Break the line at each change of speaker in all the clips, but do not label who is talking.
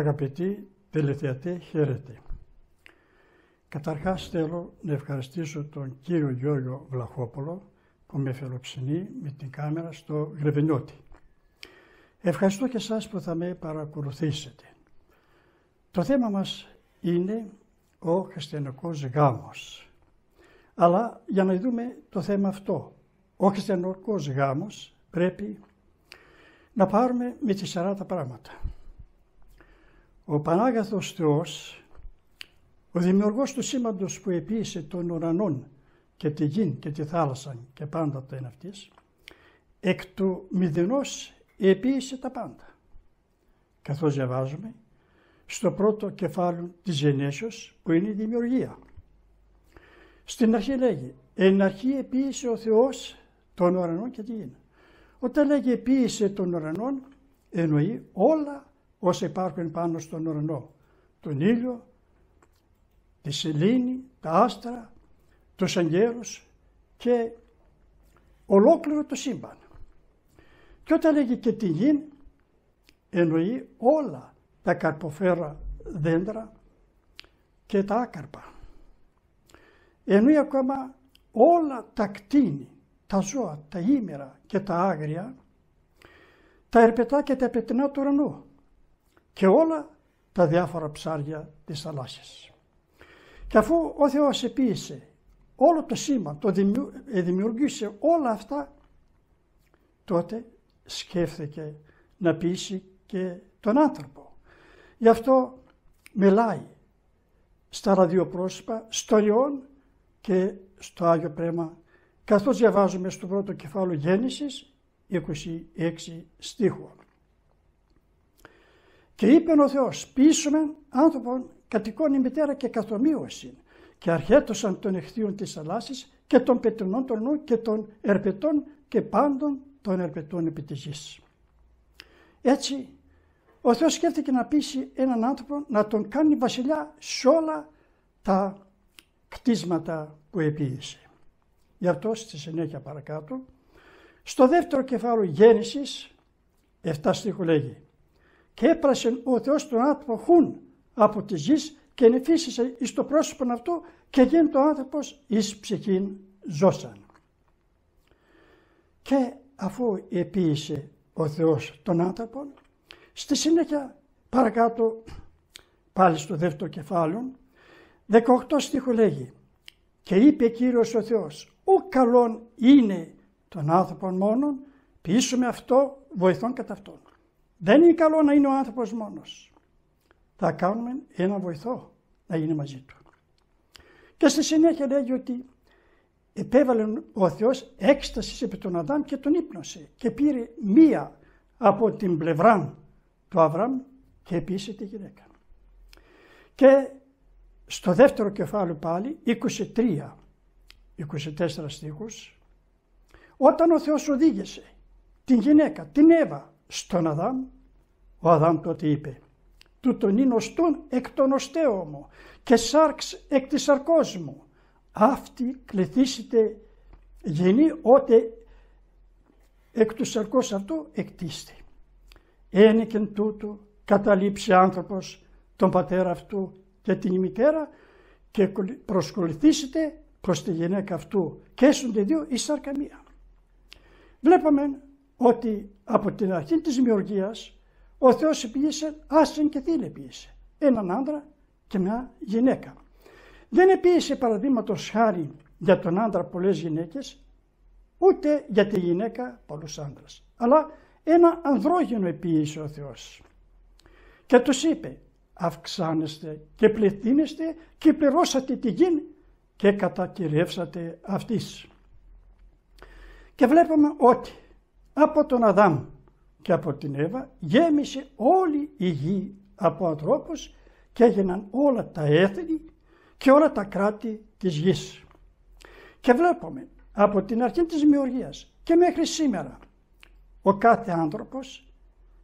Αγαπητοί τηλεθεατέ, χαίρετε. Καταρχάς θέλω να ευχαριστήσω τον κύριο Γιώργο Βλαχόπολο που με φιλοξενεί με την κάμερα στο Γρεβενιώτη. Ευχαριστώ και σας που θα με παρακολουθήσετε. Το θέμα μας είναι ο χριστιανικός γάμος. Αλλά για να δούμε το θέμα αυτό, ο χριστιανικός γάμος πρέπει να πάρουμε με τις 40 πράγματα. Ο Πανάγαθος Θεός, ο δημιουργός του σήμαντος που επίησε των ουρανών και τη γη και τη θάλασσα και πάντα τα είναι αυτής, εκ του μηδενός επίησε τα πάντα. Καθώς διαβάζουμε στο πρώτο κεφάλαιο της γενέσεως που είναι η δημιουργία. Στην αρχή λέγει «Εν αρχή επίησε ο Θεός των ουρανών και τη γη». Όταν λέγει «επίησε των ουρανών» εννοεί όλα όσα υπάρχουν πάνω στον ουρανό, τον ήλιο, τη σελήνη, τα άστρα, τους αγγέλους και ολόκληρο το σύμπαν. Και όταν λέγει και τη γη, εννοεί όλα τα καρποφέρα δέντρα και τα άκαρπα. Εννοεί ακόμα όλα τα κτίνη, τα ζώα, τα ήμερα και τα άγρια, τα ερπετά και τα πετεινά του ουρανού, και όλα τα διάφορα ψάρια της θαλάσσης. Και αφού ο Θεός επίησε όλο το σήμα, το ε, δημιουργήσε όλα αυτά, τότε σκέφτηκε να πείσει και τον άνθρωπο. Γι' αυτό μιλάει στα ραδιοπρόσωπα, Ριόν και στο Άγιο Πρέμα, καθώς διαβάζουμε στο πρώτο κεφάλαιο Γέννησης 26 στίχων. Και είπε ο Θεός πείσουμε άνθρωπον κατοικών η μητέρα και καθομοίωση. Και αρχέτωσαν των εχθείων της θαλάσσης και των πετρινών των νου και των ερπετών και πάντων των ερπετών επί της Έτσι, ο Θεός σκέφτηκε να πείσει έναν άνθρωπο να τον κάνει βασιλιά σε όλα τα κτίσματα που επίησε. Γι' αυτό στη συνέχεια παρακάτω, στο δεύτερο κεφάλαιο Γέννησης, 7 στίχο λέγει και έπρασε ο Θεός τον άνθρωπο χούν από τη γης και νεφίσισε εις το πρόσωπο αυτό και γίνεται ο άνθρωπος εις ψυχήν ζώσαν. Και αφού επίησε ο Θεός τον άνθρωπο, στη συνέχεια παρακάτω πάλι στο δεύτερο κεφάλαιο, 18 στίχο λέγει «Και είπε Κύριος ο Θεός, ο καλόν είναι τον άνθρωπον μόνον, πίσω αυτό βοηθών κατά αυτόν». Δεν είναι καλό να είναι ο άνθρωπος μόνος. Θα κάνουμε ένα βοηθό να είναι μαζί του. Και στη συνέχεια λέγει ότι επέβαλε ο Θεός έκστασης επί τον Αδάμ και τον ύπνωσε και πήρε μία από την πλευρά του Αβραάμ και επίση τη γυναίκα. Και στο δεύτερο κεφάλαιο πάλι, 23, 24 στίχους, όταν ο Θεός οδήγησε την γυναίκα, την Εύα, στον Αδάμ, ο Αδάμ τότε είπε «Τούτον τον είναι εκ των οστέωμο μου και σάρξ εκ της σαρκός μου. Αυτή κληθήσετε γενή ότε εκ του σαρκός αυτού εκτίστε». Ένεκεν τούτου καταλήψει άνθρωπος τον πατέρα αυτού και την μητέρα και προσκοληθήσετε προς τη γυναίκα αυτού και έσονται δύο η σαρκαμία. Βλέπαμε ότι από την αρχή της δημιουργίας ο Θεός επίησε άσεν και θύλε επίησε. Έναν άντρα και μια γυναίκα. Δεν επίησε παραδείγματος χάρη για τον άντρα πολλές γυναίκες, ούτε για τη γυναίκα πολλούς άντρες. Αλλά ένα ανδρόγενο επίησε ο Θεός. Και τους είπε, αυξάνεστε και πληθύνεστε και πληρώσατε τη γη και κατακυρεύσατε αυτής. Και βλέπουμε ότι από τον Αδάμ και από την Εύα γέμισε όλη η γη από ανθρώπους και έγιναν όλα τα έθνη και όλα τα κράτη της γης. Και βλέπουμε από την αρχή της δημιουργίας και μέχρι σήμερα ο κάθε άνθρωπος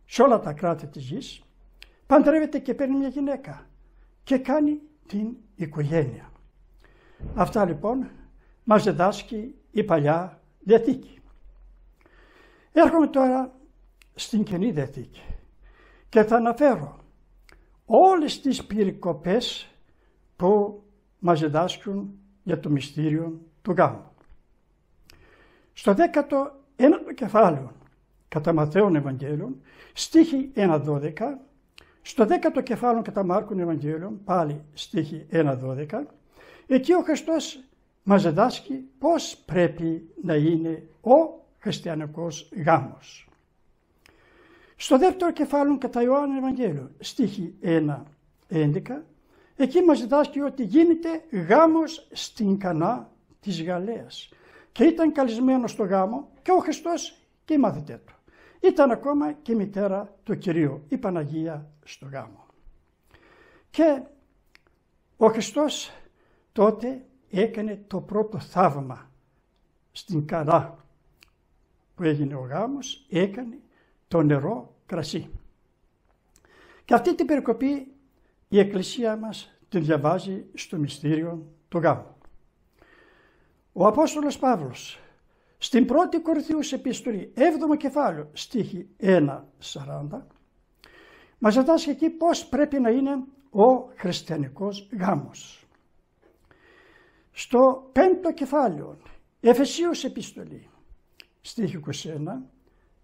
σε όλα τα κράτη της γης παντρεύεται και παίρνει μια γυναίκα και κάνει την οικογένεια. Αυτά λοιπόν μας διδάσκει η Παλιά Διαθήκη. Έρχομαι τώρα στην Καινή Διαθήκη και θα αναφέρω όλες τις περικοπές που μας διδάσκουν για το μυστήριο του γάμου. Στο 19ο κεφάλαιο κατά Μαθαίων Ευαγγέλων, στίχη 12, στο 10ο κεφάλαιο κατά Μάρκων Ευαγγέλων, πάλι στίχη 1.12, εκεί ο Χριστός μας διδάσκει πώς πρέπει να είναι ο χριστιανικός γάμος. Στο δεύτερο κεφάλαιο κατά Ιωάννη Ευαγγέλιο, στίχη 1, 11, εκεί μας διδάσκει ότι γίνεται γάμος στην Κανά της Γαλλία. Και ήταν καλισμένο στο γάμο και ο Χριστός και η μαθητές του. Ήταν ακόμα και η μητέρα του Κυρίου, η Παναγία στο γάμο. Και ο Χριστός τότε έκανε το πρώτο θαύμα στην Κανά που έγινε ο γάμος έκανε το νερό κρασί. Και αυτή την περικοπή η Εκκλησία μας την διαβάζει στο μυστήριο του γάμου. Ο Απόστολος Παύλος στην πρώτη Κορινθίους επιστολή, 7ο κεφάλαιο, στίχη 1.40, μας ζητάς εκεί πώς πρέπει να είναι ο χριστιανικός γάμος. Στο 5ο κεφάλαιο, Εφεσίους επιστολή, στίχη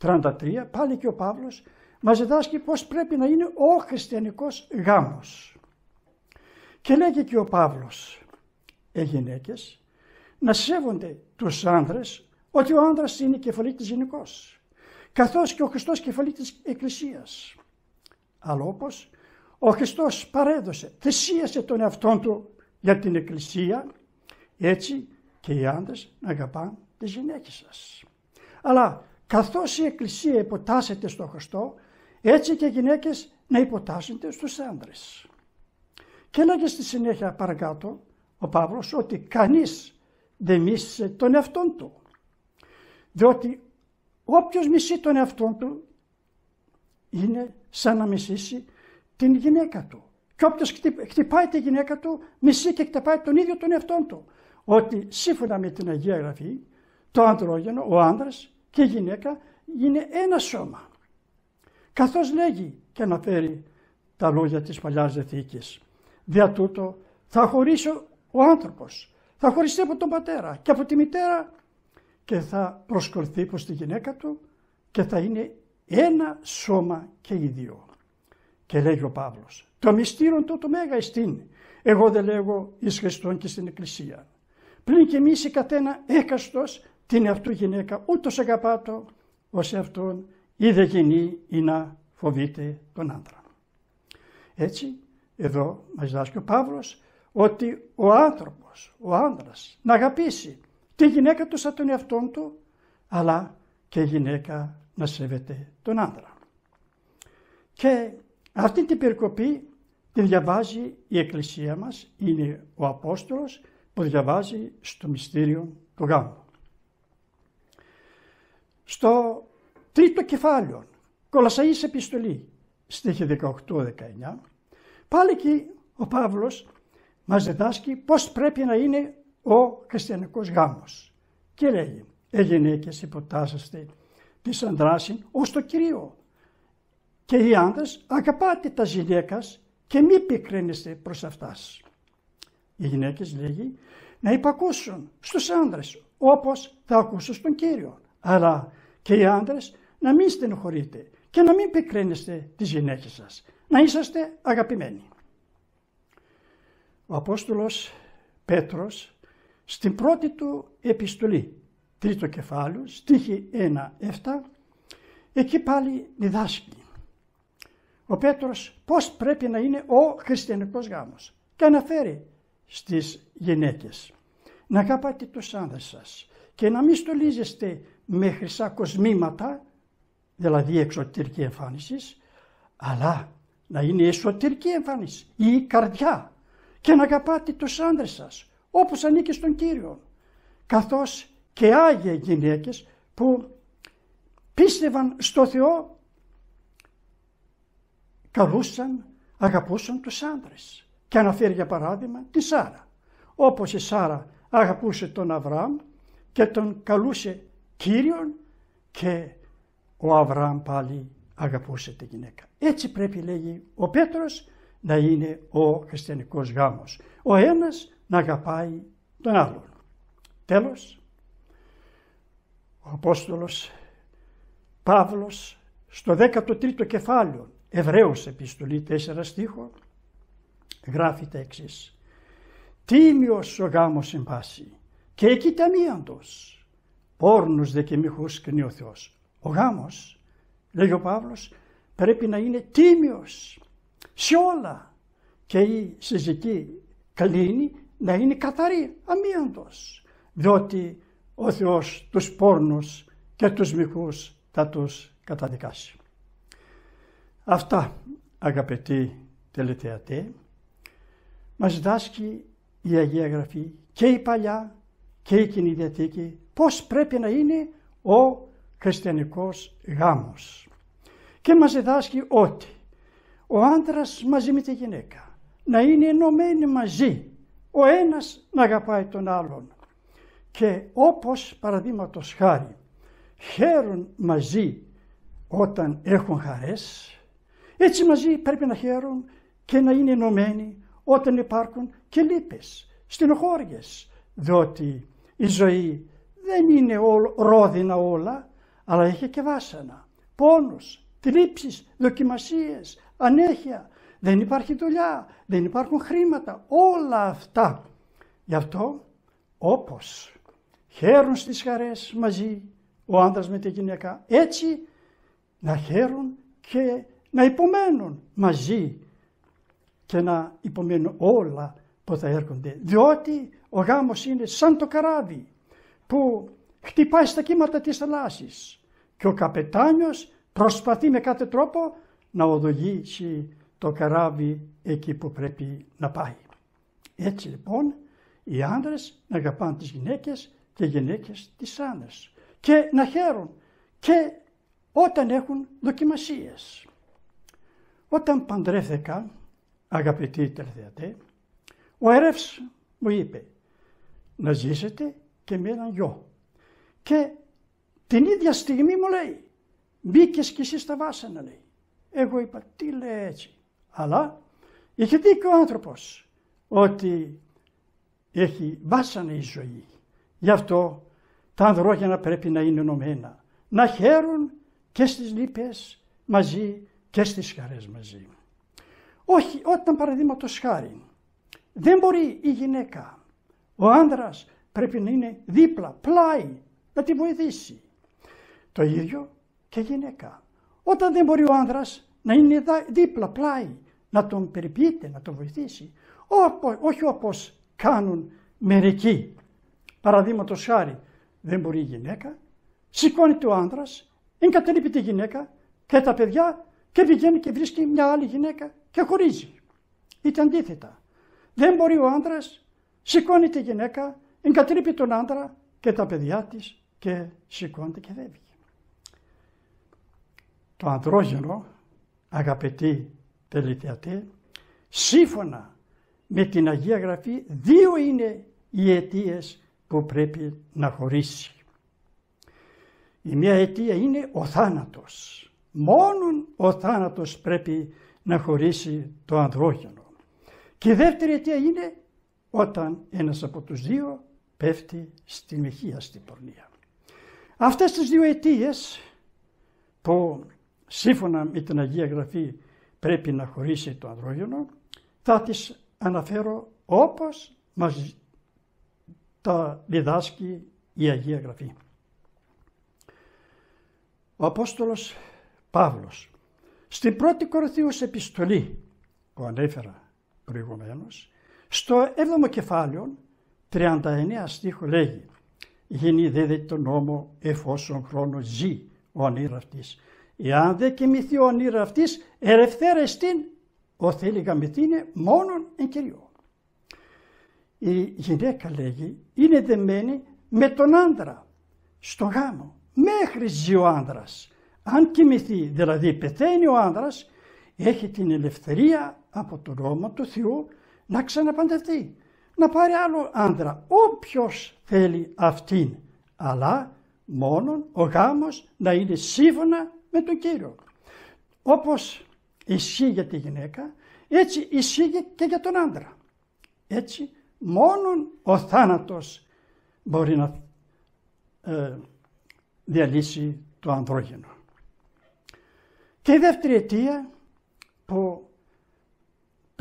21, 33, πάλι και ο Παύλος, μας διδάσκει πώς πρέπει να είναι ο χριστιανικός γάμος. Και λέγει και ο Παύλος, οι γυναίκες, να σέβονται τους άνδρες, ότι ο άνδρας είναι κεφαλή της γυναικός, καθώς και ο Χριστός κεφαλή της Εκκλησίας. Αλλά όπως ο Χριστός παρέδωσε, θυσίασε τον εαυτόν του για την Εκκλησία, έτσι και οι άντρες να αγαπάνε τις γυναίκες σας. Αλλά καθώς η Εκκλησία υποτάσσεται στον Χριστό, έτσι και οι γυναίκες να υποτάσσονται στους άντρες. Και έλεγε στη συνέχεια παρακάτω ο Παύλος ότι κανείς δεν μίσησε τον εαυτόν του. Διότι όποιος μισεί τον εαυτόν του είναι σαν να μισήσει την γυναίκα του. Και όποιος χτυπάει τη γυναίκα του μισεί και χτυπάει τον ίδιο τον εαυτόν του. Ότι σύμφωνα με την Αγία Γραφή το ανδρόγενο, ο άνδρας και η γυναίκα είναι ένα σώμα. Καθώς λέγει και αναφέρει τα λόγια της Παλιάς δεθήκης, Δια τούτο θα χωρίσω ο άνθρωπος, θα χωριστεί από τον πατέρα και από τη μητέρα και θα προσκολθεί προς τη γυναίκα του και θα είναι ένα σώμα και οι δύο. Και λέγει ο Παύλος, το μυστήριο το το μέγα εστίν, εγώ δεν λέγω εις Χριστόν και στην Εκκλησία. Πλην και εμείς η καθένα έκαστος την αυτού γυναίκα ούτως αγαπάτο όσο ως αυτόν δε γεννή ή να φοβείται τον άντρα. Έτσι, εδώ μας δάσκει ο Παύλος ότι ο άνθρωπος, ο άντρας, να αγαπήσει τη γυναίκα του σαν τον εαυτόν του, αλλά και η γυναίκα να σέβεται τον άντρα. Και αυτή την περικοπή τη διαβάζει η Εκκλησία μας, είναι ο Απόστολος που διαβάζει στο μυστήριο του γάμου στο τρίτο κεφάλαιο, Κολοσαής Επιστολή, στίχη 18-19, πάλι εκεί ο Παύλος μας διδάσκει πώς πρέπει να είναι ο χριστιανικός γάμος. Και λέει, οι γυναίκες υποτάσσεστε τις ανδράσιν ως το Κυρίο, και οι άντρες αγαπάτε τα γυναίκας και μη πικρίνεστε προς αυτάς». Οι γυναίκες λέγει να υπακούσουν στους άνδρες όπως θα ακούσουν στον Κύριο. Αλλά και οι άντρες να μην στενοχωρείτε και να μην πικραίνεστε τις γυναίκες σας. Να είσαστε αγαπημένοι. Ο Απόστολος Πέτρος στην πρώτη του επιστολή, τρίτο κεφάλαιο, στίχη 1-7, εκεί πάλι διδάσκει. Ο Πέτρος πώς πρέπει να είναι ο χριστιανικός γάμος και αναφέρει στις γυναίκες. Να αγαπάτε τους άνδρες σας και να μην στολίζεστε με χρυσά κοσμήματα, δηλαδή εξωτερική εμφάνισης, αλλά να είναι εσωτερική εμφάνιση ή η καρδια και να αγαπάτε τους άντρες σας όπως ανήκει στον Κύριο. Καθώς και άγιε γυναίκες που πίστευαν στο Θεό καλούσαν, αγαπούσαν τους άντρες, Και αναφέρει για παράδειγμα τη Σάρα. Όπως η Σάρα αγαπούσε τον Αβραάμ και τον καλούσε Κύριον και ο Αβραάμ πάλι αγαπούσε τη γυναίκα. Έτσι πρέπει λέγει ο Πέτρος να είναι ο χριστιανικός γάμος. Ο ένας να αγαπάει τον άλλον. Τέλος, ο Απόστολος Παύλος στο 13ο κεφάλαιο Εβραίους επιστολή 4 στίχο γράφει τα εξής. Τίμιος ο γάμος εν και εκεί ταμίαντος πόρνους δε και μη κρίνει ο Θεός. Ο γάμος, λέει ο Παύλος, πρέπει να είναι τίμιος σε όλα και η συζητή κλείνει να είναι καθαρή, αμύαντος, διότι ο Θεός τους πόρνους και τους μικρούς θα τους καταδικάσει. Αυτά αγαπητοί τελετεατέ, μας δάσκει η Αγία Γραφή και η Παλιά και η Κοινή Διαθήκη πώς πρέπει να είναι ο χριστιανικός γάμος. Και μας διδάσκει ότι ο άντρας μαζί με τη γυναίκα να είναι ενωμένοι μαζί, ο ένας να αγαπάει τον άλλον. Και όπως παραδείγματος χάρη χαίρουν μαζί όταν έχουν χαρές, έτσι μαζί πρέπει να χαίρουν και να είναι ενωμένοι όταν υπάρχουν και λύπες, στενοχώριες, διότι η ζωή δεν είναι ρόδινα όλα, αλλά έχει και βάσανα, πόνους, τρύψει, δοκιμασίες, ανέχεια. Δεν υπάρχει δουλειά, δεν υπάρχουν χρήματα, όλα αυτά. Γι' αυτό όπως χαίρουν στις χαρές μαζί ο άντρας με τη γυναίκα, έτσι να χαίρουν και να υπομένουν μαζί και να υπομένουν όλα που θα έρχονται. Διότι ο γάμος είναι σαν το καράβι που χτυπάει στα κύματα της θαλάσσης και ο καπετάνιος προσπαθεί με κάθε τρόπο να οδηγήσει το καράβι εκεί που πρέπει να πάει. Έτσι λοιπόν οι άνδρες να αγαπάνε τις γυναίκες και οι γυναίκες τις άνδρες και να χαίρουν και όταν έχουν δοκιμασίες. Όταν παντρεύθηκα, αγαπητοί τελευταίτε, ο Ερεύς μου είπε «Να ζήσετε και με έναν γιο. Και την ίδια στιγμή μου λέει, μπήκες κι εσύ στα βάσανα, λέει. Εγώ είπα, τι λέει έτσι. Αλλά είχε δίκιο ο άνθρωπος ότι έχει βάσανα η ζωή. Γι' αυτό τα ανδρόγεννα πρέπει να είναι ενωμένα, να χαίρουν και στις λύπες μαζί και στις χαρές μαζί. Όχι, όταν παραδείγματος χάρη δεν μπορεί η γυναίκα, ο άνδρας πρέπει να είναι δίπλα, πλάι, να τη βοηθήσει. Το ίδιο και γυναίκα. Όταν δεν μπορεί ο άνδρας να είναι δίπλα, πλάι, να τον περιποιείται, να τον βοηθήσει. όχι όπως κάνουν μερικοί. Παραδείγματος χάρη, δεν μπορεί η γυναίκα, σηκώνεται ο άντρα, εγκαταλείπει τη γυναίκα και τα παιδιά και πηγαίνει και βρίσκει μια άλλη γυναίκα και χωρίζει. Είτε αντίθετα. Δεν μπορεί ο άντρα, σηκώνει τη γυναίκα, εγκατρύπει τον άντρα και τα παιδιά της και σηκώνεται και δεύγει. Το ανδρόγενο αγαπητοί τελειδιατέ, σύμφωνα με την Αγία Γραφή, δύο είναι οι αιτίες που πρέπει να χωρίσει. Η μία αιτία είναι ο θάνατος. Μόνον ο θάνατος πρέπει να χωρίσει το ανδρόγενο. Και η δεύτερη αιτία είναι όταν ένας από τους δύο πέφτει στη ηχεία, στην πορνεία. Αυτές τις δύο αιτίες που σύμφωνα με την Αγία Γραφή πρέπει να χωρίσει το ανδρόγενο θα τις αναφέρω όπως μας τα διδάσκει η Αγία Γραφή. Ο Απόστολος Παύλος στην πρώτη Κορινθίους επιστολή που ανέφερα προηγουμένως στο 7ο κεφάλαιο 39 στίχο λέγει «Γίνει δε το νόμο εφόσον χρόνος ζει ο ανήραυτής. Εάν δε κοιμηθεί ο ανήραυτής, ερευθέρεστην ο θέλει γαμηθήνε μόνον εν κυριό». Η γυναίκα λέγει είναι δεμένη με τον άντρα στο γάμο μέχρι ζει ο άντρας. Αν κοιμηθεί, δηλαδή πεθαίνει ο άντρας, έχει την ελευθερία από τον νόμο του Θεού να ξαναπαντευτεί να πάρει άλλο άντρα. όποιος θέλει αυτήν, αλλά μόνον ο γάμος να είναι σύμφωνα με τον Κύριο. Όπως ισχύει για τη γυναίκα, έτσι ισχύει και για τον άντρα. Έτσι μόνον ο θάνατος μπορεί να ε, διαλύσει το ανδρόγενο. Και η δεύτερη αιτία που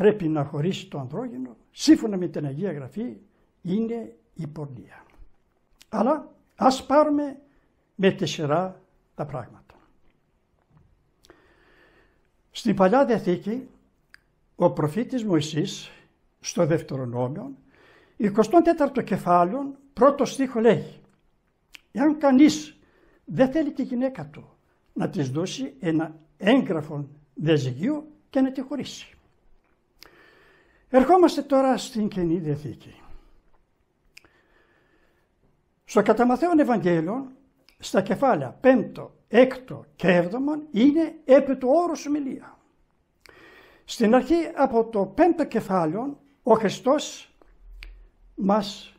πρέπει να χωρίσει το ανδρόγυνο, σύμφωνα με την Αγία Γραφή, είναι η πορνεία. Αλλά ας πάρουμε με τη σειρά τα πράγματα. Στην Παλιά Διαθήκη, ο προφήτης Μωυσής, στο δευτερο νόμιο, 24ο κεφάλαιο, πρώτο στίχο λέει «Εάν κανείς δεν θέλει τη γυναίκα του να της δώσει ένα έγγραφο δεζυγείο και να τη χωρίσει». Ερχόμαστε τώρα στην Καινή Διαθήκη. Στο κατά Μαθαίον στα κεφάλαια 5ο, 6ο και 7ο είναι επί του όρου ομιλία. Στην αρχή από το 5ο κεφάλαιο ο 6 και 7 ειναι επι του ορου ομιλια στην αρχη απο το 5 ο κεφαλαιο ο χριστος μας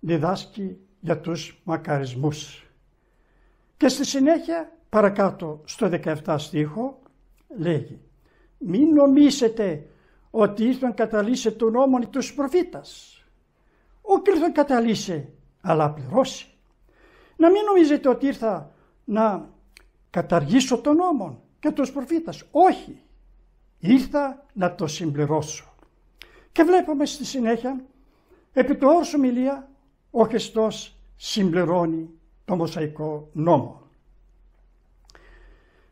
διδάσκει για τους μακαρισμούς. Και στη συνέχεια παρακάτω στο 17 στίχο λέγει «Μην νομίσετε ότι ήρθαν να τον νόμον νόμο και τους προφήτας. Όχι ήρθαν να αλλά πληρώσει. Να μην νομίζετε ότι ήρθα να καταργήσω τον νόμο και τους προφήτας. Όχι. Ήρθα να το συμπληρώσω. Και βλέπουμε στη συνέχεια, επί του όρους ομιλία, ο Χριστός συμπληρώνει το Μωσαϊκό νόμο.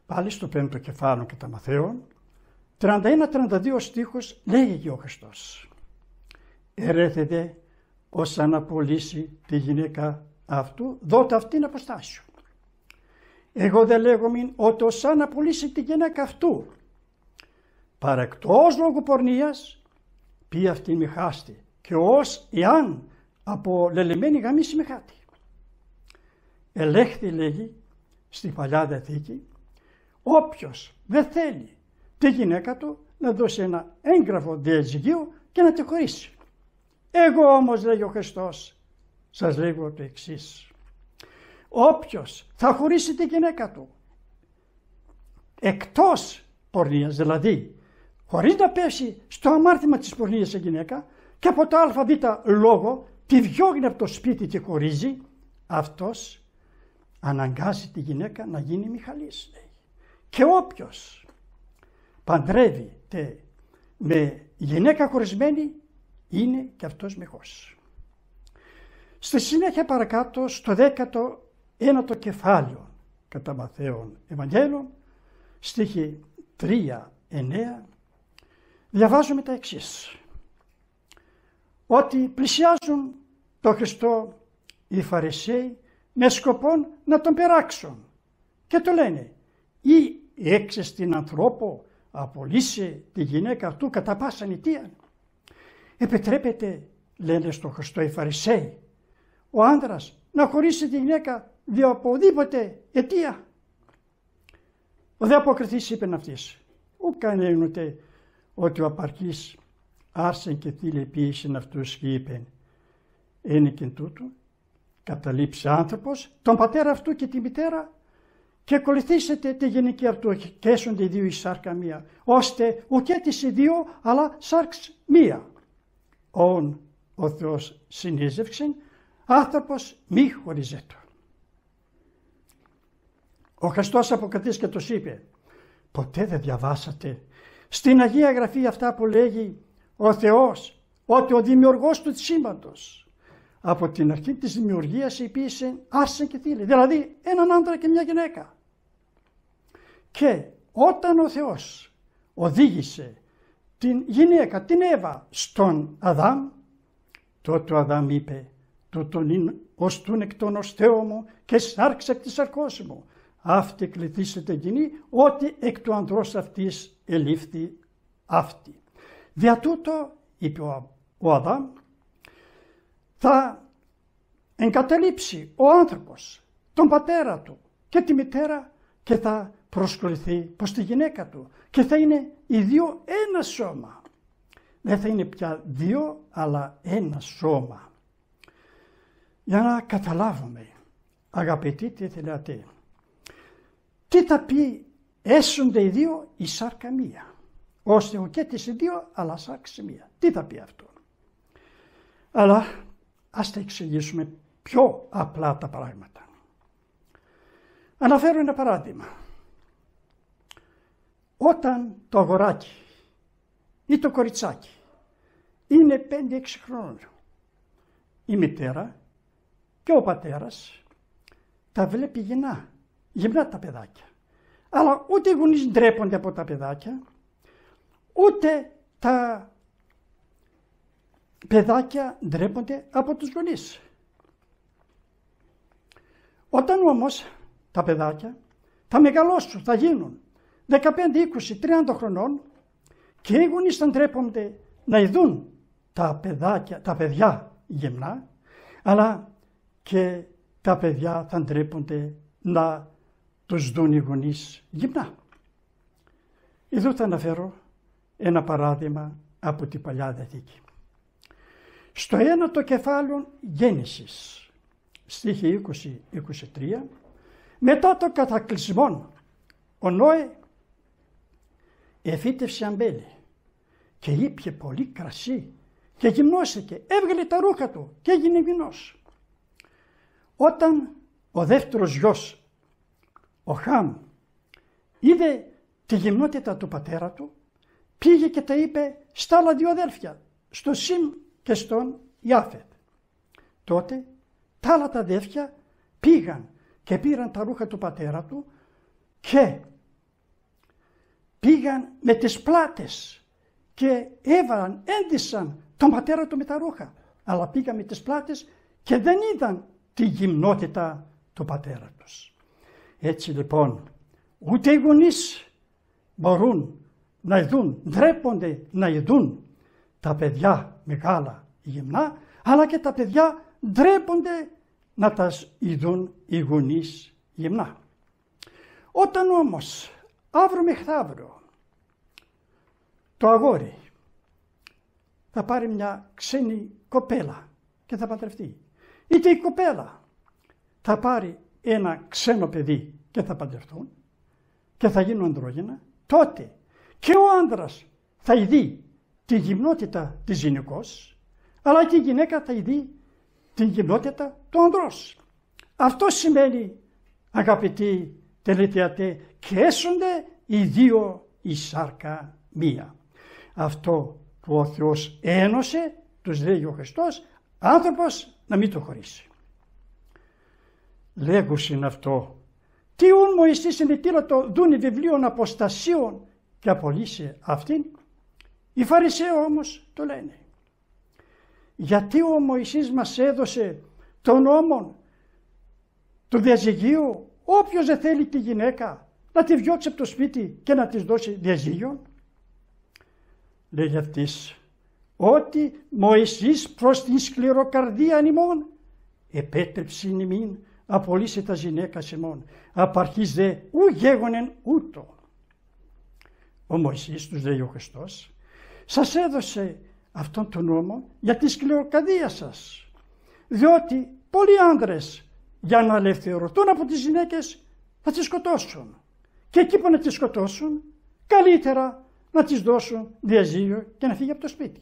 Πάλι στο πέμπτο κεφάλαιο και τα Μαθαίων, 31-32 στίχος λέγει ο Χριστός «Ερέθετε ως αναπολύσει τη γυναίκα αυτού, δότε αυτήν αποστάσιο». Εγώ δεν μήν ότι ως αναπολύσει τη γυναίκα αυτού, παρακτός λόγου πορνείας, πει αυτήν μη χάστη και ως εάν από λελεμένη γαμίση με χάτη. Ελέχθη λέγει στη Παλιά δεθήκη όποιος δεν θέλει τη γυναίκα του, να δώσει ένα έγγραφο διαζυγίου και να τη χωρίσει. Εγώ όμως λέει ο Χριστός, σας λέγω το εξής. Όποιος θα χωρίσει τη γυναίκα του, εκτός πορνείας δηλαδή, χωρίς να πέσει στο αμάρτημα της πορνείας σε γυναίκα και από το αβ λόγο τη διώγνει από το σπίτι και χωρίζει, αυτός αναγκάζει τη γυναίκα να γίνει Μιχαλής Και όποιος παντρεύεται με γυναίκα χωρισμένη είναι και αυτός μεγός. Στη συνέχεια παρακάτω στο 19ο κεφάλαιο κατά Μαθαίων Ευαγγέλων στίχη 3-9 διαβάζουμε τα εξής ότι πλησιάζουν το Χριστό οι Φαρισαίοι με σκοπό να τον περάξουν και το λένε ή έξε στην ανθρώπο απολύσει τη γυναίκα του κατά πάσαν νητία. Επιτρέπεται, λένε στο Χριστό οι Φαρισαίοι, ο άντρα να χωρίσει τη γυναίκα δι' οπουδήποτε αιτία. Ο δε αποκριθής είπε αυτής, ο κανένοτε ότι ο απαρχή άρσεν και θύλε πίεση αυτούς και είπε είναι και τούτου, καταλήψει άνθρωπος τον πατέρα αυτού και τη μητέρα και ακολουθήσετε τη γενική αυτού και έσονται δύο η σάρκα μία, ώστε ουκέτης οι δύο, αλλά σάρξ μία. Όν ο Θεός συνείζευξεν, άνθρωπος μη χωριζέτο. Ο Χριστός αποκατής και τους είπε, ποτέ δεν διαβάσατε στην Αγία Γραφή αυτά που λέγει ο Θεός, ότι ο δημιουργός του σύμπαντος. από την αρχή της δημιουργίας υπήρξε άρσεν και θύλη, δηλαδή έναν άντρα και μια γυναίκα. Και όταν ο Θεός οδήγησε την γυναίκα, την Εύα, στον Αδάμ, τότε ο Αδάμ είπε «Το τον είναι ως τον εκ των μου και σάρξε εκ της αρκός μου». Αυτή κληθήσετε γυνή, ότι εκ του ανδρός αυτής ελήφθη αυτή. Δια τούτο, είπε ο, ο Αδάμ, θα εγκαταλείψει ο άνθρωπος τον πατέρα του και τη μητέρα και θα προσκληθεί προς τη γυναίκα του και θα είναι οι δύο ένα σώμα. Δεν θα είναι πια δύο, αλλά ένα σώμα. Για να καταλάβουμε, αγαπητοί τη θέλετε. τι θα πει έσονται οι δύο η σάρκα μία. Ώστε και τις δύο, αλλά σάρξη μία. Τι θα πει αυτό. Αλλά ας τα εξηγήσουμε πιο απλά τα πράγματα. Αναφέρω ένα παράδειγμα. Όταν το αγοράκι ή το κοριτσάκι είναι 5-6 χρόνων, η μητέρα και ο πατέρας τα βλέπει γυμνά, γυμνά τα παιδάκια. Αλλά ούτε οι γονείς ντρέπονται από τα παιδάκια, ούτε τα παιδάκια ντρέπονται από τους γονείς. Όταν όμως τα παιδάκια θα μεγαλώσουν, θα γίνουν, 15, 20, 30 χρονών και οι γονείς θα ντρέπονται να ειδούν τα, παιδάκια, τα παιδιά γυμνά, αλλά και τα παιδιά θα ντρέπονται να τους δουν οι γονείς γυμνά. Εδώ θα αναφέρω ένα παράδειγμα από την Παλιά Διαθήκη. Στο ένατο κεφάλαιο Γέννησης, στίχη 20-23, μετά το κατακλυσμό, ο Νόε φύτευσε αμπέλι και ήπιε πολύ κρασί και γυμνώθηκε, έβγαλε τα ρούχα του και έγινε γυμνός. Όταν ο δεύτερος γιος, ο Χαμ, είδε τη γυμνότητα του πατέρα του, πήγε και τα είπε στα άλλα δύο αδέρφια, στο Σιμ και στον Ιάφετ. Τότε τα άλλα τα αδέρφια πήγαν και πήραν τα ρούχα του πατέρα του και πήγαν με τις πλάτες και έβαλαν, ένδυσαν τον πατέρα του με τα ρούχα. Αλλά πήγαν με τις πλάτες και δεν είδαν τη γυμνότητα του πατέρα τους. Έτσι λοιπόν, ούτε οι γονείς μπορούν να ειδούν, ντρέπονται να ειδούν τα παιδιά μεγάλα γυμνά, αλλά και τα παιδιά ντρέπονται να τα ειδούν οι γονείς γυμνά. Όταν όμως Αύριο με το αγόρι θα πάρει μια ξένη κοπέλα και θα παντρευτεί. Είτε η κοπέλα θα πάρει ένα ξένο παιδί και θα παντρευτούν και θα γίνουν αντρόγυνα, τότε και ο άντρας θα ειδεί τη γυμνότητα της γυναικός, αλλά και η γυναίκα θα ειδεί την γυμνότητα του ανδρός. Αυτό σημαίνει, αγαπητοί Θέλετε και έσονται οι δύο η σάρκα μία. Αυτό που ο Θεός ένωσε, τους λέει ο Χριστός, άνθρωπος να μην το χωρίσει. Λέγουσιν αυτό, τι ούν Μωυσής είναι το δούνε βιβλίων αποστασίων και απολύσει αυτήν. Οι Φαρισαίοι όμως το λένε. Γιατί ο Μωυσής μας έδωσε τον νόμο του διαζυγίου Όποιος δεν θέλει τη γυναίκα να τη διώξει από το σπίτι και να της δώσει διαζύγιο. Λέει αυτής ότι Μωυσής προς την σκληροκαρδία ημών επέτρεψε ημίν απολύσει τα γυναίκα σε απαρχής δε ου γέγονεν ούτω. Ο Μωυσής τους λέει ο Χριστός σας έδωσε αυτόν τον νόμο για τη σκληροκαρδία σας διότι πολλοί άνδρες για να ελευθερωθούν από τις γυναίκες θα τις σκοτώσουν. Και εκεί που να τις σκοτώσουν καλύτερα να τις δώσουν διαζύγιο και να φύγει από το σπίτι.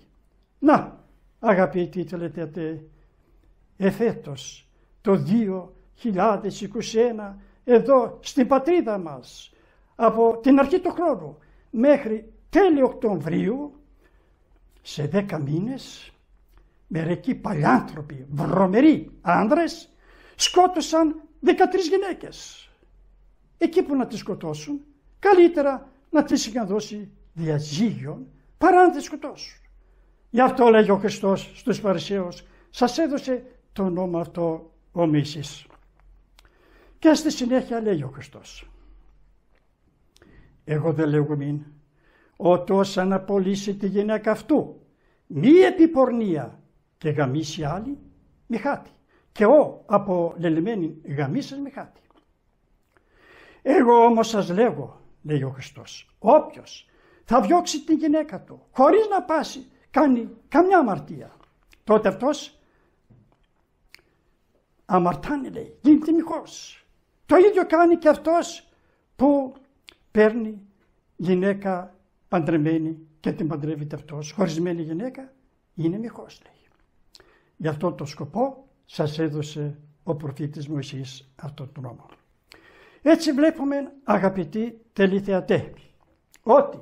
Να, αγαπητοί τελετέτε, εφέτος το 2021 εδώ στην πατρίδα μας από την αρχή του χρόνου μέχρι τέλη Οκτωβρίου σε δέκα μήνες μερικοί παλιάνθρωποι, βρωμεροί άνδρες σκότωσαν 13 γυναίκες. Εκεί που να τις σκοτώσουν, καλύτερα να τις είχαν δώσει διαζύγιον παρά να τις σκοτώσουν. Γι' αυτό λέγει ο Χριστός στους Παρισαίους, σας έδωσε το όνομα αυτό ο Μίσης. Και στη συνέχεια λέει ο Χριστός, εγώ δεν λέγω μην, ότως αναπολύσει τη γυναίκα αυτού, μη επιπορνία και γαμίσει άλλη, μη χάτη και ο λελεμένη γαμίσας με χάτη. Εγώ όμως σας λέγω, λέει ο Χριστός, όποιος θα διώξει την γυναίκα του χωρίς να πάσει, κάνει καμιά αμαρτία. Τότε αυτός αμαρτάνει λέει, γίνεται μοιχός. Το ίδιο κάνει και αυτός που παίρνει γυναίκα παντρεμένη και την παντρεύεται αυτός, χωρισμένη γυναίκα, είναι μοιχός, λέει. Γι' αυτό το σκοπό σας έδωσε ο προφήτης Μωυσής αυτόν τον νόμο. Έτσι βλέπουμε αγαπητοί τελειθεατέ ότι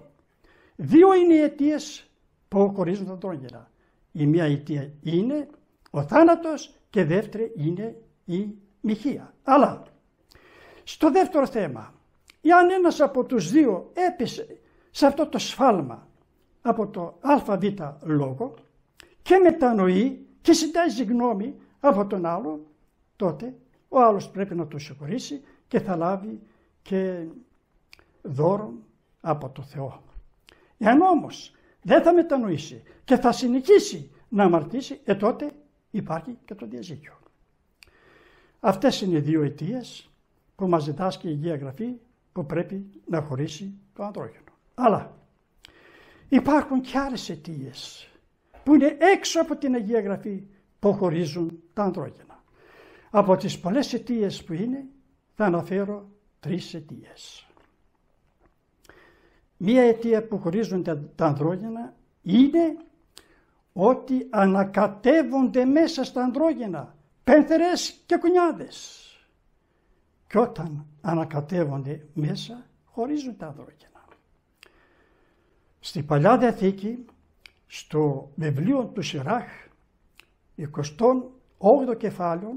δύο είναι οι αιτίες που χωρίζουν τον τρόγγελα. Η μία αιτία είναι ο θάνατος και δεύτερη είναι η μοιχεία. Αλλά στο δεύτερο θέμα, εάν ένας από τους δύο έπεσε σε αυτό το σφάλμα από το αβ λόγο και μετανοεί και συντάζει γνώμη από τον άλλο τότε ο άλλος πρέπει να του συγχωρήσει και θα λάβει και δώρο από το Θεό. Εάν όμως δεν θα μετανοήσει και θα συνεχίσει να αμαρτήσει, ε τότε υπάρχει και το διαζύγιο. Αυτές είναι οι δύο αιτίες που μας διδάσκει η Αγία Γραφή που πρέπει να χωρίσει το ανδρόγενο. Αλλά υπάρχουν και άλλες αιτίες που είναι έξω από την Αγία Γραφή χωρίζουν τα ανδρόγεννα. Από τις πολλές αιτίες που είναι θα αναφέρω τρεις αιτίες. Μία αιτία που χωρίζουν τα ανδρόγεννα είναι ότι ανακατεύονται μέσα στα ανδρόγεννα πένθερες και κουνιάδες. Και όταν ανακατεύονται μέσα χωρίζουν τα ανδρόγεννα. Στη Παλιά Διαθήκη, στο βιβλίο του Σιράχ, 28ο κεφάλαιο,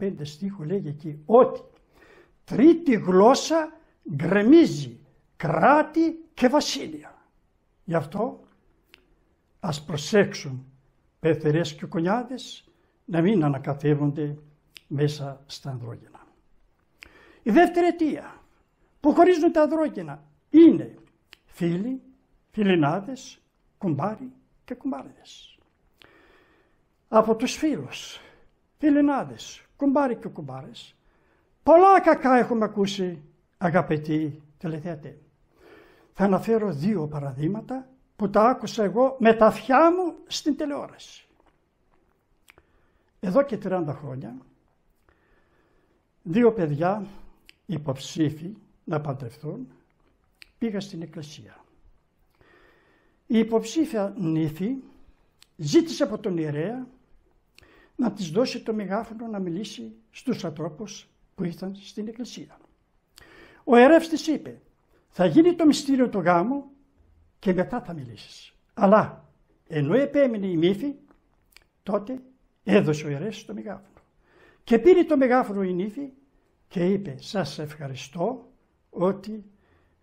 15 στίχο λέγει εκεί ότι τρίτη γλώσσα γκρεμίζει κράτη και βασίλεια. Γι' αυτό ας προσέξουν πεθερές και κονιάδες να μην ανακατεύονται μέσα στα ανδρόγεννα. Η δεύτερη αιτία που χωρίζουν τα ανδρόγεννα είναι φίλοι, φιλινάδες, κουμπάρι και κουμπάρδες από τους φίλους, φιλινάδες, κουμπάρι και κουμπάρες. Πολλά κακά έχουμε ακούσει, αγαπητοί τηλεθεατές. Θα αναφέρω δύο παραδείγματα που τα άκουσα εγώ με τα αυτιά μου στην τηλεόραση. Εδώ και 30 χρόνια, δύο παιδιά υποψήφοι να παντρευτούν πήγα στην εκκλησία. Η υποψήφια νύφη ζήτησε από τον ιερέα να της δώσει το μεγάφωνο να μιλήσει στους ανθρώπους που ήρθαν στην εκκλησία. Ο ερεύστης είπε «Θα γίνει το είπε «Θα γίνει το μυστήριο του γάμου και μετά θα μιλήσεις». Αλλά ενώ επέμεινε η νύφη, τότε έδωσε ο ιερέας το μεγάφωνο. Και πήρε το μεγάφωνο η νυφη τοτε εδωσε ο ερευστης το μεγαφωνο και είπε «Σας ευχαριστώ ότι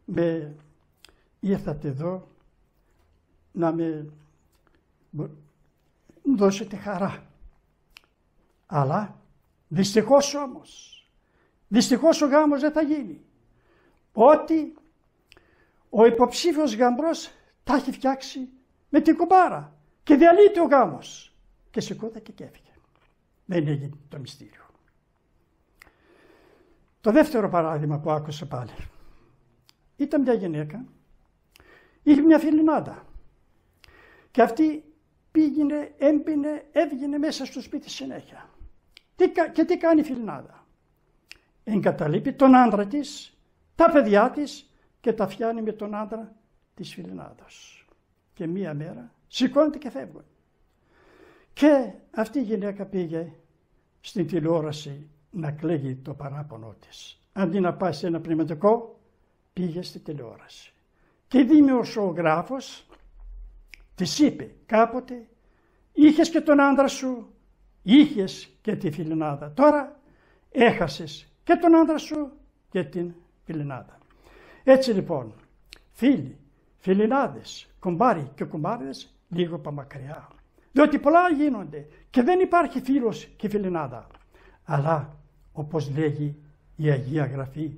με ήρθατε εδώ να με δώσετε χαρά». Αλλά δυστυχώς όμως, δυστυχώς ο γάμος δεν θα γίνει. Ότι ο υποψήφιος γαμπρός τα έχει φτιάξει με την κουμπάρα και διαλύεται ο γάμος. Και σηκώθηκε και έφυγε. Δεν έγινε το μυστήριο. Το δεύτερο παράδειγμα που άκουσα πάλι. Ήταν μια γυναίκα, είχε μια φιλινάδα και αυτή πήγαινε, έμπαινε, έβγαινε μέσα στο σπίτι συνέχεια. Τι, και τι κάνει η Φιλινάδα. Εγκαταλείπει τον άντρα της, τα παιδιά της και τα φτιάνει με τον άντρα της Φιλινάδας. Και μία μέρα σηκώνεται και φεύγουν. Και αυτή η γυναίκα πήγε στην τηλεόραση να κλαίγει το παράπονο της. Αντί να πάει σε ένα πνευματικό, πήγε στην τηλεόραση. Και ο γράφος της είπε κάποτε, είχες και τον άντρα σου είχες και τη φιλινάδα. Τώρα έχασες και τον άντρα σου και την φιλινάδα. Έτσι λοιπόν, φίλοι, φιλινάδες, κουμπάρι και κουμπάριδες, λίγο παμακριά. Διότι πολλά γίνονται και δεν υπάρχει φίλος και φιλινάδα. Αλλά, όπως λέγει η Αγία Γραφή,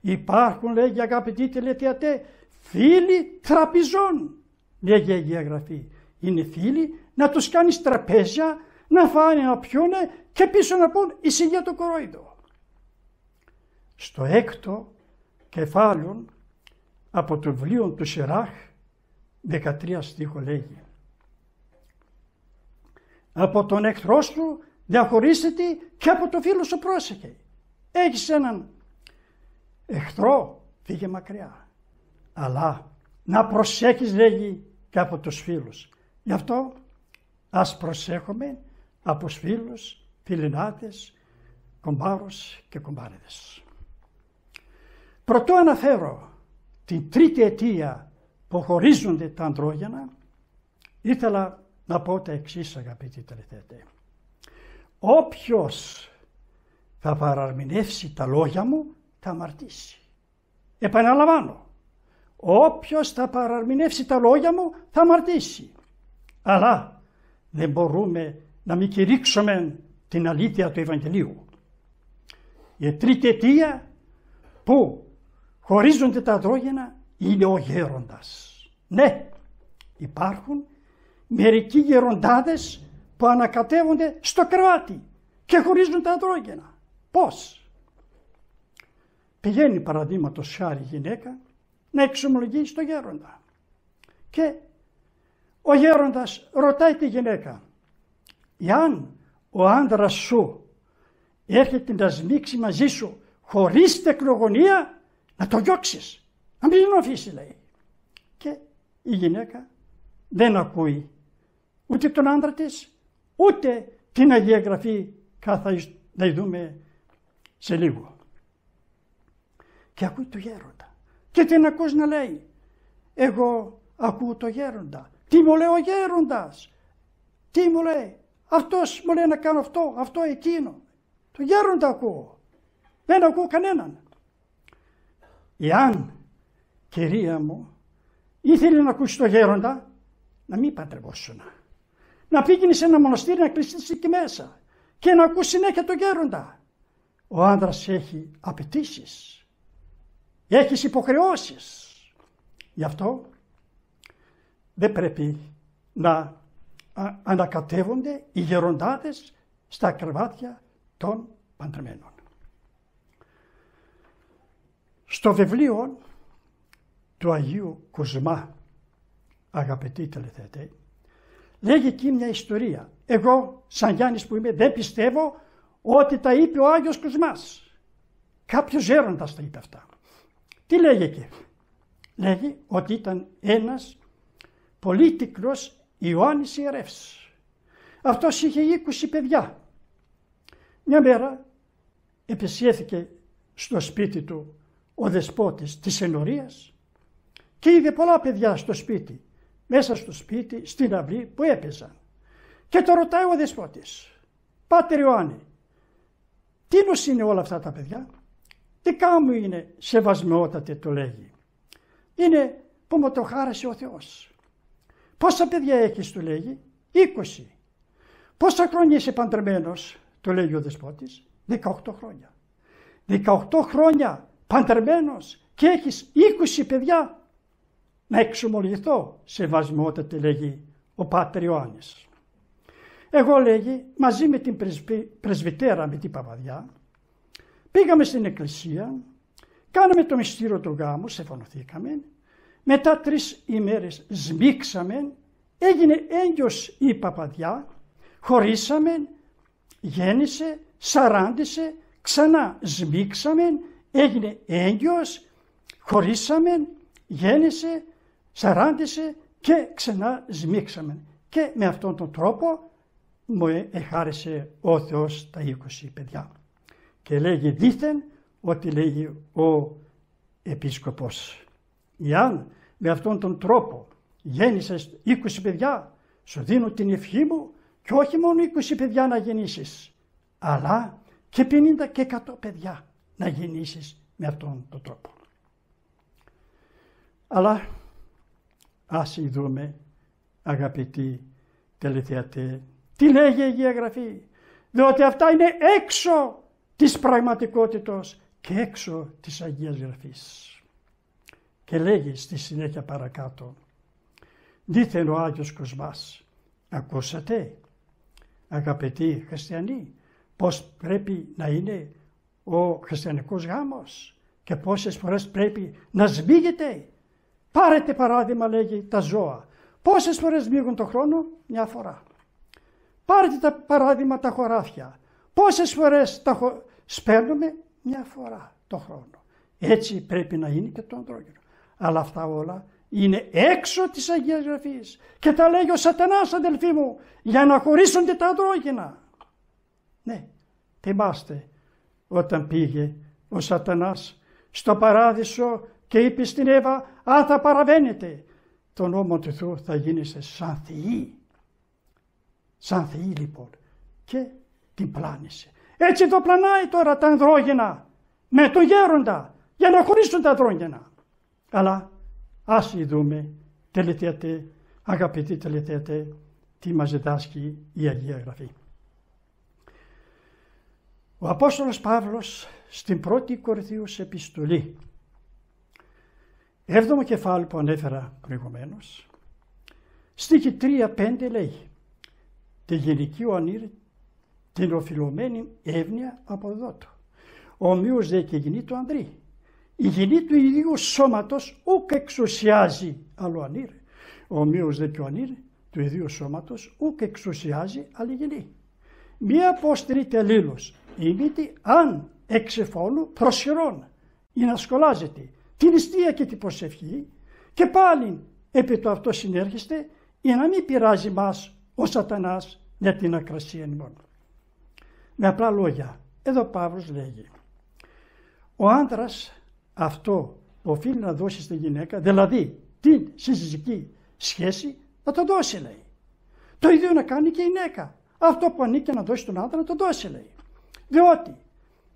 υπάρχουν, λέγει αγαπητοί τελετιατέ, φίλοι τραπεζών, λέγει η Αγία Γραφή. Είναι φίλοι να τους κάνεις τραπέζια να φάνε, να πιούνε και πίσω να πούνε η για το κορόιδο». Στο έκτο κεφάλαιο από το βιβλίο του Σεράχ, 13 στίχο λέγει «Από τον εχθρό σου διαχωρίσετε και από το φίλο σου πρόσεχε». Έχεις έναν εχθρό, φύγε μακριά. Αλλά να προσέχεις λέγει και από τους φίλους. Γι' αυτό ας προσέχουμε από φίλους, φιλινάτες, κομπάρους και κομπάρεδες. Πρωτό αναφέρω την τρίτη αιτία που χωρίζονται τα αντρόγεννα, ήθελα να πω τα εξής αγαπητοί τελευταίτε. Όποιος θα παραρμηνεύσει τα λόγια μου θα αμαρτήσει. Επαναλαμβάνω, όποιος θα παραρμηνεύσει τα λόγια μου θα αμαρτήσει. Αλλά δεν μπορούμε να μην κηρύξουμε την αλήθεια του Ευαγγελίου. Η τρίτη αιτία που χωρίζονται τα δρόγενα είναι ο γέροντας. Ναι, υπάρχουν μερικοί γεροντάδες που ανακατεύονται στο κρεβάτι και χωρίζουν τα δρόγενα. Πώς. Πηγαίνει παραδείγματος χάρη γυναίκα να εξομολογήσει το γέροντα. Και ο γέροντας ρωτάει τη γυναίκα Εάν ο άντρας σου έρχεται να σμίξει μαζί σου χωρίς τεκνογωνία, να το διώξεις. Να μην τον αφήσει, λέει. Και η γυναίκα δεν ακούει ούτε τον άντρα της, ούτε την Αγία Γραφή καθα να δούμε σε λίγο. Και ακούει το γέροντα. Και την ακούς να λέει, εγώ ακούω το γέροντα. Τι μου λέει ο γέροντας, τι μου λέει. Αυτός μου λέει να κάνω αυτό, αυτό, εκείνο. το γέροντα ακούω. Δεν ακούω κανέναν. Εάν, κυρία μου, ήθελε να ακούσει το γέροντα, να μην παντρευόσουν. Να πήγαινε σε ένα μοναστήρι να κλειστεί εκεί μέσα και να ακούσει συνέχεια το γέροντα. Ο άντρας έχει απαιτήσεις. Έχεις υποχρεώσεις. Γι' αυτό δεν πρέπει να ανακατεύονται οι γεροντάδες στα κρεβάτια των παντρεμένων. Στο βιβλίο του Αγίου Κουσμά, αγαπητοί τελεθέτε, λέγει εκεί μια ιστορία. Εγώ, σαν Γιάννης που είμαι, δεν πιστεύω ότι τα είπε ο Άγιος Κουσμάς. Κάποιος γέροντας τα είπε αυτά. Τι λέγει εκεί. Λέγει ότι ήταν ένας πολύτικρος Ιωάννης Ιερεύς. Αυτός είχε 20 παιδιά. Μια μέρα επισκέφθηκε στο σπίτι του ο δεσπότης της ενορίας και είδε πολλά παιδιά στο σπίτι, μέσα στο σπίτι, στην αυλή που έπαιζαν. Και το ρωτάει ο δεσπότης, «Πάτερ Ιωάννη, τι είναι όλα αυτά τα παιδιά» τι κάμου είναι σεβασμιότατε, το λέγει. Είναι που μου το χάρασε ο Θεός. Πόσα παιδιά έχεις του λέγει. 20. Πόσα χρόνια είσαι παντρεμένος, του λέγει ο δεσπότης. 18 χρόνια. 18 χρόνια παντρεμένος και έχεις 20 παιδιά. Να εξομολογηθώ, τη λέγει ο Πάτερ Εγώ λέγει μαζί με την πρεσβυτέρα με την Παπαδιά πήγαμε στην εκκλησία, κάναμε το μυστήριο του γάμου, σεφανωθήκαμε, μετά τρεις ημέρες σμίξαμε, έγινε έγκυος η παπαδιά, χωρίσαμε, γέννησε, σαράντισε, ξανά σμίξαμε, έγινε έγκυος, χωρίσαμε, γέννησε, σαράντισε και ξανά σμίξαμε. Και με αυτόν τον τρόπο μου εχάρισε ο Θεός τα 20 παιδιά. Και λέγει δήθεν ότι λέγει ο επίσκοπος. Για με αυτόν τον τρόπο γέννησες 20 παιδιά, σου δίνω την ευχή μου και όχι μόνο 20 παιδιά να γεννησει. αλλά και 50 και 100 παιδιά να γεννήσεις με αυτόν τον τρόπο. Αλλά ας δούμε αγαπητοί τελεθεατέ τι λέγει η Αγία Γραφή διότι αυτά είναι έξω της πραγματικότητος και έξω της Αγίας Γραφής και λέγει στη συνέχεια παρακάτω «Δήθεν ο Άγιος Κοσμάς, ακούσατε αγαπητοί χριστιανοί πώς πρέπει να είναι ο χριστιανικός γάμος και πόσες φορές πρέπει να σμίγεται. Πάρετε παράδειγμα λέγει τα ζώα. Πόσες φορές σμίγουν το χρόνο μια φορά. Πάρετε τα παράδειγμα τα χωράφια. Πόσες φορές τα χω... σπέρνουμε μια φορά το χρόνο. Έτσι πρέπει να είναι και το ανθρώπινο. Αλλά αυτά όλα είναι έξω της Αγίας Γραφής και τα λέει ο σατανάς αδελφοί μου για να χωρίσονται τα αντρόγυνα. Ναι, θυμάστε όταν πήγε ο σατανάς στο παράδεισο και είπε στην Εύα «Αν θα παραβαίνετε το νόμο του Θεού θα γίνει σαν θεοί». Σαν θεοί λοιπόν και την πλάνησε. Έτσι το πλανάει τώρα τα ανδρόγυνα με τον γέροντα για να χωρίσουν τα ανδρόγυνα. Αλλά ας δούμε τελετετε αγαπητοί τελευταία, τι μας διδάσκει η Αγία Γραφή. Ο Απόστολος Παύλος στην πρώτη κορθιους επιστολή, έβδομο κεφάλι που ανέφερα προηγουμένως, στίχη 3-5 λέει «Τη γενική ονειρη την οφειλωμένη εύνοια από δότο, ομοίως δε και γινεί το ανδρή, η γενή του ιδίου σώματος ούκ εξουσιάζει, άλλο ανήρ. Ο ομοίως δε πιο ο του ιδίου σώματος ούκ εξουσιάζει άλλη γενή. Μία απόστηρη τελήλως, η αν εξεφόλου προσχερών, ή να σκολάζεται, την ιστία και την προσευχή, και πάλι επί το αυτό συνέρχεστε, ή να μην πειράζει μας ο σατανάς για την ακρασία μόνο. Με απλά λόγια, εδώ Παύλος λέγει, ο άντρας αυτό οφείλει να δώσει στη γυναίκα, δηλαδή την συζυγική σχέση να το δώσει λέει. Το ίδιο να κάνει και η γυναίκα. Αυτό που ανήκει να δώσει τον άντρα να το δώσει λέει. Διότι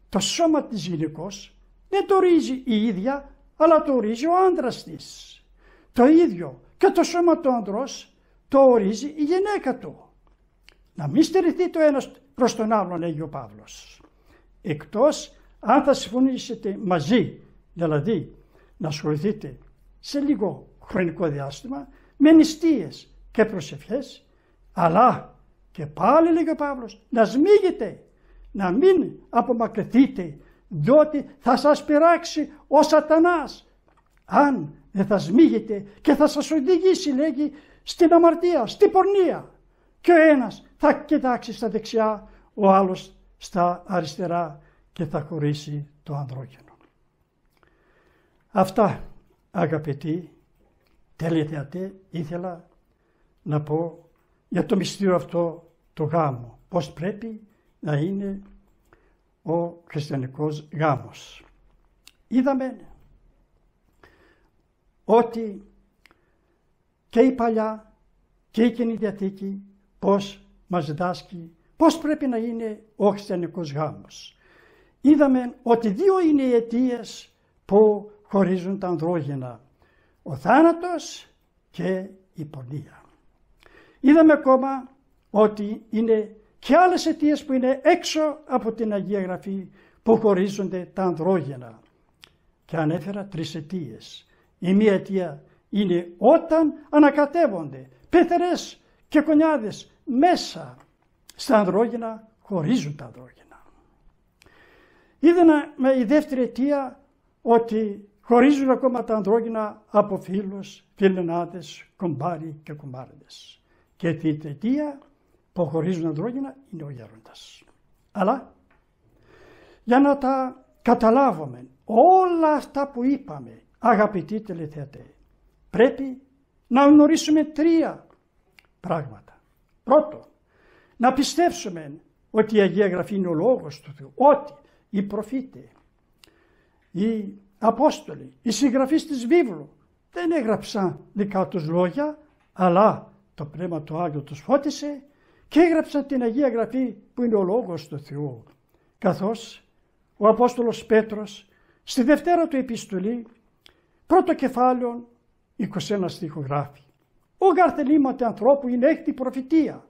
το σώμα της γυναικός δεν το ορίζει η ίδια αλλά το ορίζει ο άντρας της. Το ίδιο και το σώμα του ανδρός το ορίζει η γυναίκα του. Να μην στερηθεί το ένας προς τον άλλον λέγει ο Παύλος. Εκτός αν θα συμφωνήσετε μαζί δηλαδή να ασχοληθείτε σε λίγο χρονικό διάστημα με νηστείες και προσευχές, αλλά και πάλι λέγει ο Παύλος να σμίγετε, να μην απομακρυνθείτε, διότι θα σας πειράξει ο σατανάς, αν δεν θα σμίγετε και θα σας οδηγήσει λέγει στην αμαρτία, στην πορνεία. Και ο ένας θα κοιτάξει στα δεξιά, ο άλλος στα αριστερά και θα χωρίσει το ανδρόκια. Αυτά αγαπητοί τελειωτέ ήθελα να πω για το μυστήριο αυτό το γάμο. Πώς πρέπει να είναι ο χριστιανικός γάμος. Είδαμε ότι και η Παλιά και η Καινή Διαθήκη πώς μας διδάσκει πώς πρέπει να είναι ο χριστιανικός γάμος. Είδαμε ότι δύο είναι οι αιτίες που χωρίζουν τα ανδρόγυνα, ο θάνατος και η πονία. Είδαμε ακόμα ότι είναι και άλλες αιτίες που είναι έξω από την Αγία Γραφή που χωρίζονται τα ανδρόγυνα. Και ανέφερα τρεις αιτίες. Η μία αιτία είναι όταν ανακατεύονται πέθερες και κονιάδες μέσα στα ανδρόγυνα χωρίζουν τα ανδρόγυνα. Είδαμε η δεύτερη αιτία ότι χωρίζουν ακόμα τα ανδρόγυνα από φίλους, φιλενάδες, κομπάρι και κομπάρδες Και τη θετία που χωρίζουν ανδρόγυνα είναι ο γέροντας. Αλλά για να τα καταλάβουμε όλα αυτά που είπαμε, αγαπητοί τελεθέατες, πρέπει να γνωρίσουμε τρία πράγματα. Πρώτο, να πιστέψουμε ότι η Αγία Γραφή είναι ο Λόγος του Θεού, ότι οι προφήτες, οι Απόστολοι, οι συγγραφείς της βίβλου δεν έγραψαν δικά τους λόγια, αλλά το Πνεύμα του Άγιο τους φώτισε και έγραψαν την Αγία Γραφή που είναι ο Λόγος του Θεού. Καθώς ο Απόστολος Πέτρος στη Δευτέρα του Επιστολή, πρώτο κεφάλαιο, 21 στίχο γράφει «Ο του ανθρώπου είναι έκτη προφητεία,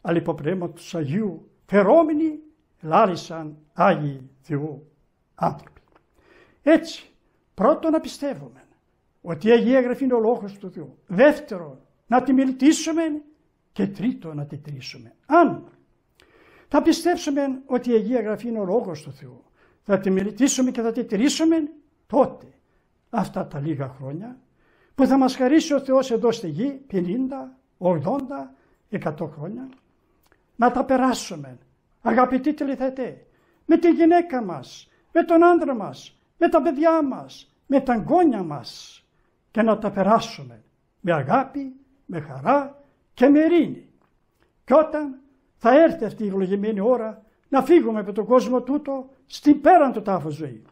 αλλά υπό Πνεύμα του Αγίου φερόμενοι λάρισαν Άγιοι Θεού άνθρωποι». Έτσι, πρώτον να πιστεύουμε ότι η Αγία Γραφή είναι ο Λόγος του Θεού. Δεύτερον, να τη μιλητήσουμε και τρίτον, να τη τρίσουμε. Αν θα πιστεύσουμε ότι η Αγία Γραφή είναι ο Λόγος του Θεού, θα τη μιλητήσουμε και θα τη τρίσουμε, τότε αυτά τα λίγα χρόνια που θα μας χαρίσει ο Θεός εδώ στη γη 50, 80, 100 χρόνια να τα περάσουμε αγαπητοί τηλεθετέ με τη γυναίκα μας, με τον άντρα μας, με τα παιδιά μας, με τα γόνια μας και να τα περάσουμε με αγάπη, με χαρά και με ειρήνη. Και όταν θα έρθει αυτή η ευλογημένη ώρα να φύγουμε από τον κόσμο τούτο στην πέραν του τάφου ζωή.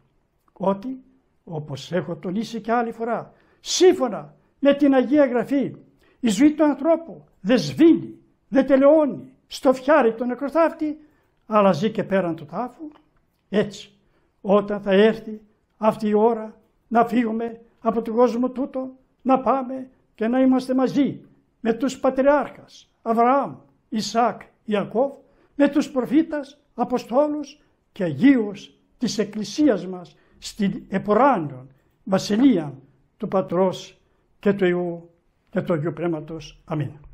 Ότι, όπως έχω τονίσει και άλλη φορά, σύμφωνα με την Αγία Γραφή, η ζωή του ανθρώπου δεν σβήνει, δεν τελειώνει, στο φιάρι του νεκροθάφτη, αλλά ζει και πέραν του τάφου. Έτσι, όταν θα έρθει αυτή η ώρα να φύγουμε από τον κόσμο τούτο, να πάμε και να είμαστε μαζί με τους πατριάρχας Αβραάμ, Ισάκ, Ιακώβ, με τους προφήτας, Αποστόλους και Αγίους της Εκκλησίας μας στην εποράνιον βασιλεία του Πατρός και του Υιού και του Αγίου Πνεύματος. Αμήν.